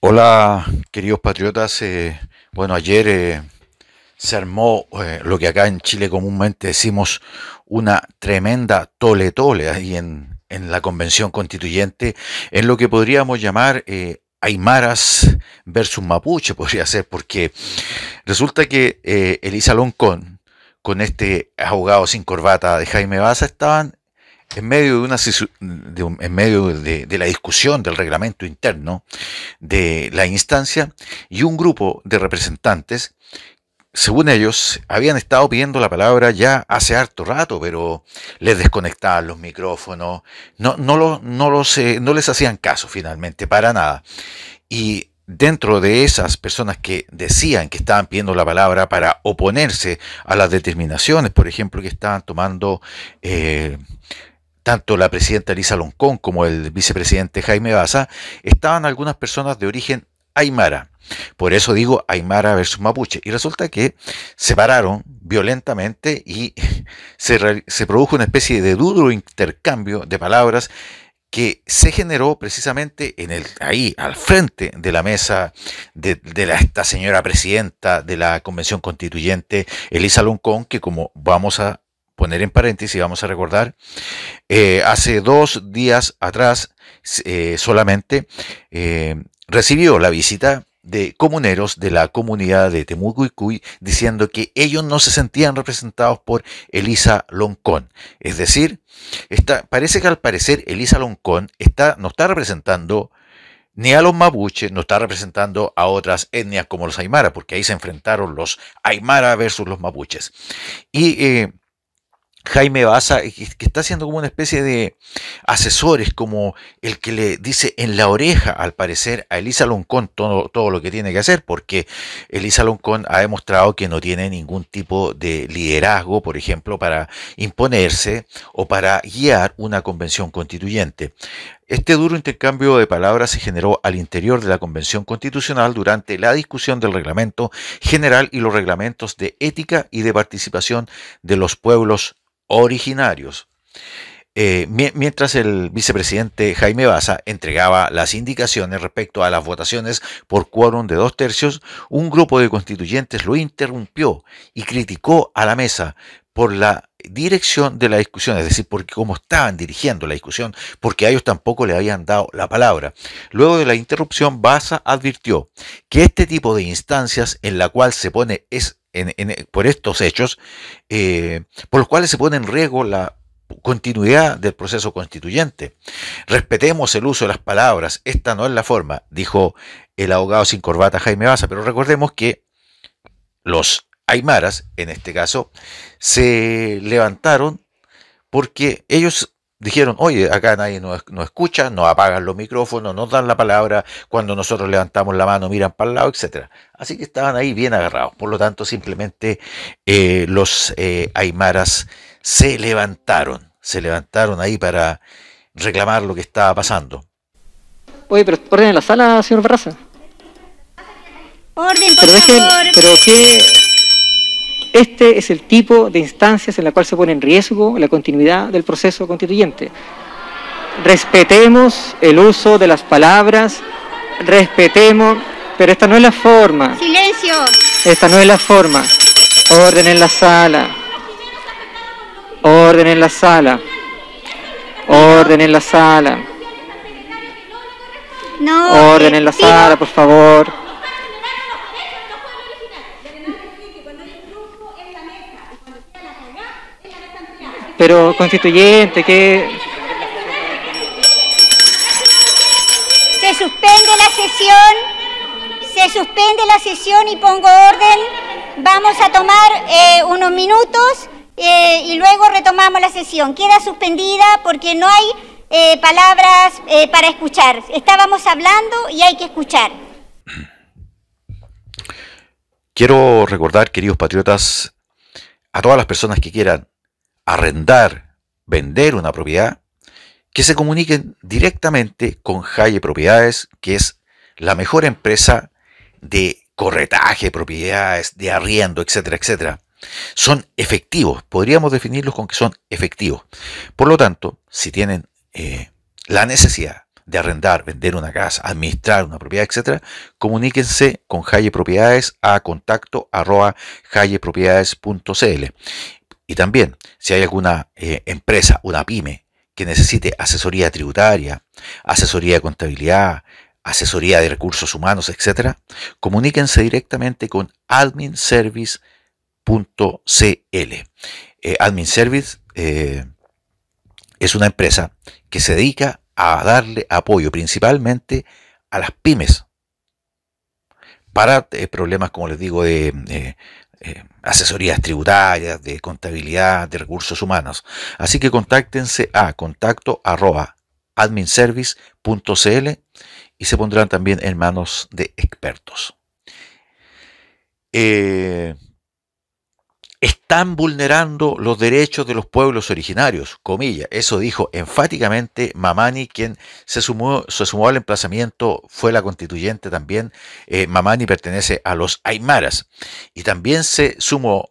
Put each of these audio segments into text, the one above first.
Hola, queridos patriotas. Eh, bueno, ayer eh, se armó eh, lo que acá en Chile comúnmente decimos una tremenda tole tole ahí en, la convención constituyente, en lo que podríamos llamar Aymaras versus Mapuche, podría ser, porque resulta que Elisa Loncón con este abogado sin corbata de Jaime Baza estaban en medio de una en medio de, la discusión del reglamento interno de la instancia y un grupo de representantes según ellos habían estado pidiendo la palabra ya hace harto rato pero les desconectaban los micrófonos no no lo no los no les hacían caso finalmente para nada y dentro de esas personas que decían que estaban pidiendo la palabra para oponerse a las determinaciones, por ejemplo, que estaban tomando eh, tanto la presidenta Elisa Loncón como el vicepresidente Jaime Baza, estaban algunas personas de origen aymara. Por eso digo aymara versus mapuche. Y resulta que se pararon violentamente y se, produjo una especie de duro intercambio de palabras que se generó precisamente en el, ahí, al frente de la mesa de, la, esta señora presidenta de la Convención Constituyente, Elisa Loncón, que como vamos a poner en paréntesis, vamos a recordar, eh, hace dos días atrás eh, solamente eh, recibió la visita de comuneros de la comunidad de Temuco diciendo que ellos no se sentían representados por Elisa Loncón. Es decir, parece que al parecer Elisa Loncón está, no está representando ni a los mapuches, no está representando a otras etnias como los aymara, porque ahí se enfrentaron los aymara versus los mapuches. Y Jaime Baza, eh, que está haciendo como una especie de asesor, es como el que le dice en la oreja, al parecer, a Elisa Loncón todo, todo lo que tiene que hacer, porque Elisa Loncón ha demostrado que no tiene ningún tipo de liderazgo, por ejemplo, para imponerse o para guiar una convención constituyente. Este duro intercambio de palabras se generó al interior de la Convención Constitucional durante la discusión del reglamento general y los reglamentos de ética y de participación de los pueblos originarios. Eh, mientras el vicepresidente Jaime Baza entregaba las indicaciones respecto a las votaciones por quórum de dos tercios, un grupo de constituyentes lo interrumpió y criticó a la mesa por la dirección de la discusión, es decir, porque cómo estaban dirigiendo la discusión, porque a ellos tampoco le habían dado la palabra. Luego de la interrupción, Baza advirtió que este tipo de instancias en la cual se pone es por estos hechos, eh, por los cuales se pone en riesgo la continuidad del proceso constituyente. Respetemos el uso de las palabras, esta no es la forma, dijo el abogado sin corbata Jaime Baza, pero recordemos que los aymaras, en este caso, se levantaron porque ellos dijeron, oye, acá nadie nos, escucha, nos apagan los micrófonos, nos dan la palabra, cuando nosotros levantamos la mano miran para el lado, etc. Así que estaban ahí bien agarrados. Por lo tanto, simplemente eh, los eh, aymaras se levantaron, se levantaron ahí para reclamar lo que estaba pasando. Oye, pero orden la sala, señor Barraza. Orden, pero pero qué... Este es el tipo de instancias en la cual se pone en riesgo la continuidad del proceso constituyente. Respetemos el uso de las palabras, respetemos, pero esta no es la forma. Silencio. Esta no es la forma. Orden en la sala. Orden en la sala. Orden en la sala. No. Orden en la sala, por favor. pero constituyente, que... Se suspende la sesión, se suspende la sesión y pongo orden. Vamos a tomar eh, unos minutos eh, y luego retomamos la sesión. Queda suspendida porque no hay eh, palabras para escuchar. Estábamos hablando y hay que escuchar. Quiero recordar, queridos patriotas, a todas las personas que quieran arrendar, vender una propiedad, que se comuniquen directamente con Jaye Propiedades, que es la mejor empresa de corretaje, de propiedades, de arriendo, etcétera, etcétera. Son efectivos, podríamos definirlos con que son efectivos. Por lo tanto, si tienen eh, la necesidad de arrendar, vender una casa, administrar una propiedad, etcétera, comuníquense con Jaye Propiedades a contacto arroba jayepropiedades.cl y también, si hay alguna eh, empresa, una pyme, que necesite asesoría tributaria, asesoría de contabilidad, asesoría de recursos humanos, etc., comuníquense directamente con adminservice.cl. Eh, AdminService eh, es una empresa que se dedica a darle apoyo principalmente a las pymes para eh, problemas, como les digo, de, eh, asesorías tributarias, de contabilidad, de recursos humanos. Así que contáctense a contacto arroba adminservice.cl y se pondrán también en manos de expertos. Eh, están vulnerando los derechos de los pueblos originarios, comilla. Eso dijo enfáticamente Mamani, quien se sumó, se sumó al emplazamiento, fue la constituyente también. Eh, Mamani pertenece a los Aymaras. Y también se sumó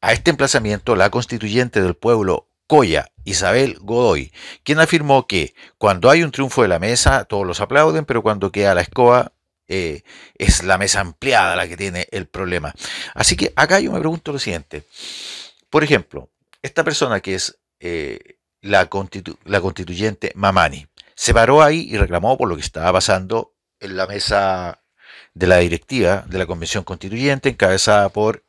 a este emplazamiento la constituyente del pueblo Coya, Isabel Godoy, quien afirmó que cuando hay un triunfo de la mesa todos los aplauden, pero cuando queda la escoba eh, es la mesa ampliada la que tiene el problema. Así que acá yo me pregunto lo siguiente. Por ejemplo, esta persona que es eh, la, la constituyente Mamani, se paró ahí y reclamó por lo que estaba pasando en la mesa de la directiva de la Convención Constituyente encabezada por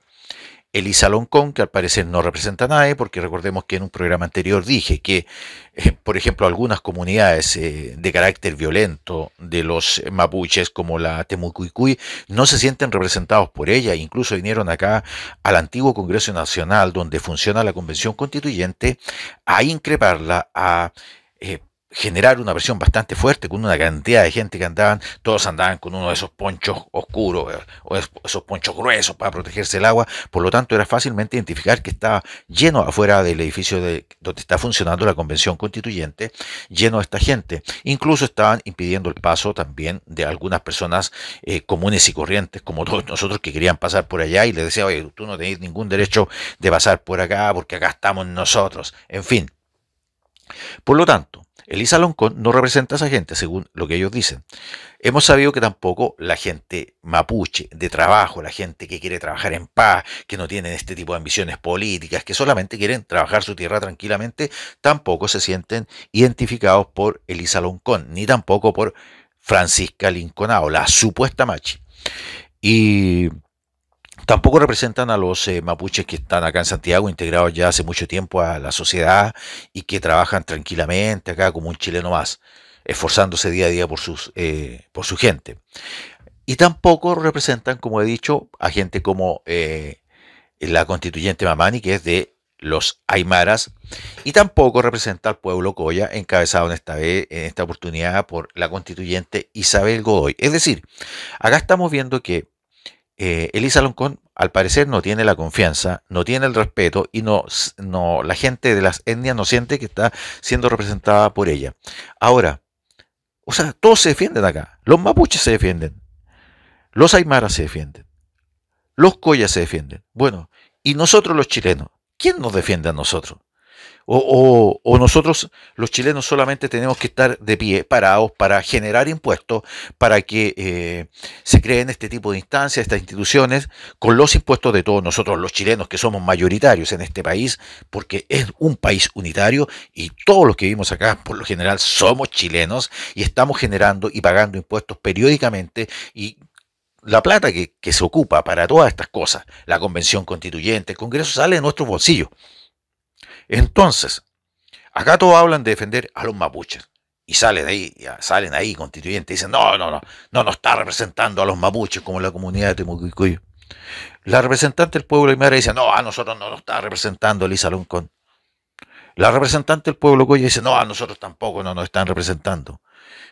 Elisa Loncón, que al parecer no representa a nadie, porque recordemos que en un programa anterior dije que, eh, por ejemplo, algunas comunidades eh, de carácter violento de los mapuches, como la Temucuicui, no se sienten representados por ella. Incluso vinieron acá al antiguo Congreso Nacional, donde funciona la Convención Constituyente, a increparla, a eh, generar una presión bastante fuerte con una cantidad de gente que andaban, todos andaban con uno de esos ponchos oscuros eh, o esos ponchos gruesos para protegerse el agua, por lo tanto era fácilmente identificar que estaba lleno afuera del edificio de, donde está funcionando la convención constituyente, lleno de esta gente. Incluso estaban impidiendo el paso también de algunas personas eh, comunes y corrientes, como todos nosotros que querían pasar por allá y les decía, oye, tú no tenés ningún derecho de pasar por acá porque acá estamos nosotros, en fin. Por lo tanto, Elisa Loncón no representa a esa gente, según lo que ellos dicen. Hemos sabido que tampoco la gente mapuche de trabajo, la gente que quiere trabajar en paz, que no tienen este tipo de ambiciones políticas, que solamente quieren trabajar su tierra tranquilamente, tampoco se sienten identificados por Elisa Loncón, ni tampoco por Francisca Linconao, la supuesta machi. Y Tampoco representan a los eh, mapuches que están acá en Santiago, integrados ya hace mucho tiempo a la sociedad y que trabajan tranquilamente acá como un chileno más, esforzándose día a día por, sus, eh, por su gente. Y tampoco representan, como he dicho, a gente como eh, la constituyente Mamani, que es de los aymaras, y tampoco representa al pueblo Coya, encabezado en esta, vez, en esta oportunidad por la constituyente Isabel Godoy. Es decir, acá estamos viendo que eh, Elisa Loncón al parecer no tiene la confianza, no tiene el respeto y no, no, la gente de las etnias no siente que está siendo representada por ella. Ahora, o sea, todos se defienden acá. Los mapuches se defienden. Los aymaras se defienden. Los collas se defienden. Bueno, y nosotros los chilenos, ¿quién nos defiende a nosotros? O, nosotros, los chilenos, solamente tenemos que estar de pie, parados, para generar impuestos, para que eh, se creen este tipo de instancias, estas instituciones, con los impuestos de todos nosotros, los chilenos, que somos mayoritarios en este país, porque es un país unitario y todos los que vivimos acá, por lo general, somos chilenos y estamos generando y pagando impuestos periódicamente y la plata que, que se ocupa para todas estas cosas, la convención constituyente, el Congreso sale de nuestros bolsillos. Entonces, acá todos hablan de defender a los mapuches. Y salen ahí, salen ahí constituyentes, dicen, no, no, no, no, nos está representando a los mapuches como la comunidad de La representante del pueblo aymara dice, no, a nosotros no nos está representando Elisa Loncón. La representante del pueblo coyo dice, no, a nosotros tampoco no nos están representando.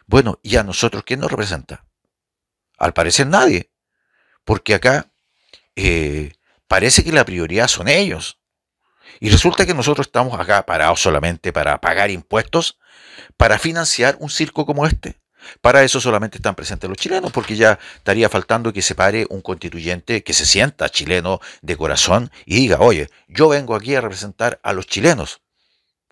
Bueno, ¿y a nosotros quién nos representa? Al parecer nadie, porque acá eh, parece que la prioridad son ellos. Y resulta que nosotros estamos acá parados solamente para pagar impuestos, para financiar un circo como este. Para eso solamente están presentes los chilenos, porque ya estaría faltando que se pare un constituyente que se sienta chileno de corazón y diga, oye, yo vengo aquí a representar a los chilenos.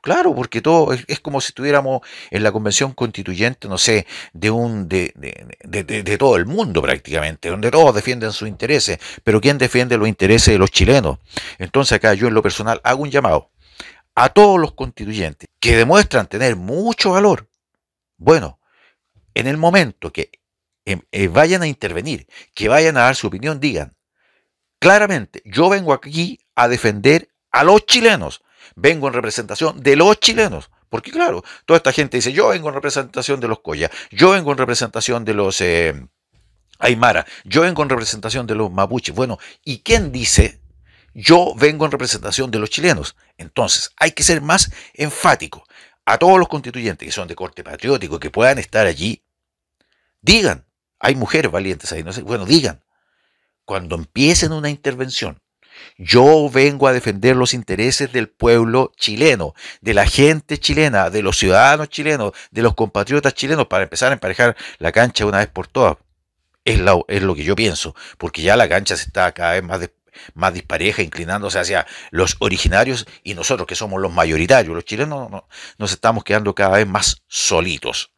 Claro, porque todo es, como si estuviéramos en la convención constituyente, no sé, de un de, todo el mundo prácticamente, donde todos defienden sus intereses, pero ¿quién defiende los intereses de los chilenos? Entonces acá yo en lo personal hago un llamado a todos los constituyentes que demuestran tener mucho valor. Bueno, en el momento que eh, eh, vayan a intervenir, que vayan a dar su opinión, digan, claramente, yo vengo aquí a defender a los chilenos, vengo en representación de los chilenos. Porque claro, toda esta gente dice, yo vengo en representación de los Coya, yo vengo en representación de los eh, Aymara, yo vengo en representación de los mapuches. Bueno, ¿y quién dice yo vengo en representación de los chilenos? Entonces, hay que ser más enfático. A todos los constituyentes que son de corte patriótico, que puedan estar allí, digan, hay mujeres valientes ahí, no sé, bueno, digan, cuando empiecen una intervención, yo vengo a defender los intereses del pueblo chileno, de la gente chilena, de los ciudadanos chilenos, de los compatriotas chilenos, para empezar a emparejar la cancha una vez por todas. Es, es lo que yo pienso, porque ya la cancha se está cada vez más, más dispareja, inclinándose hacia los originarios y nosotros que somos los mayoritarios, los chilenos, nos estamos quedando cada vez más solitos.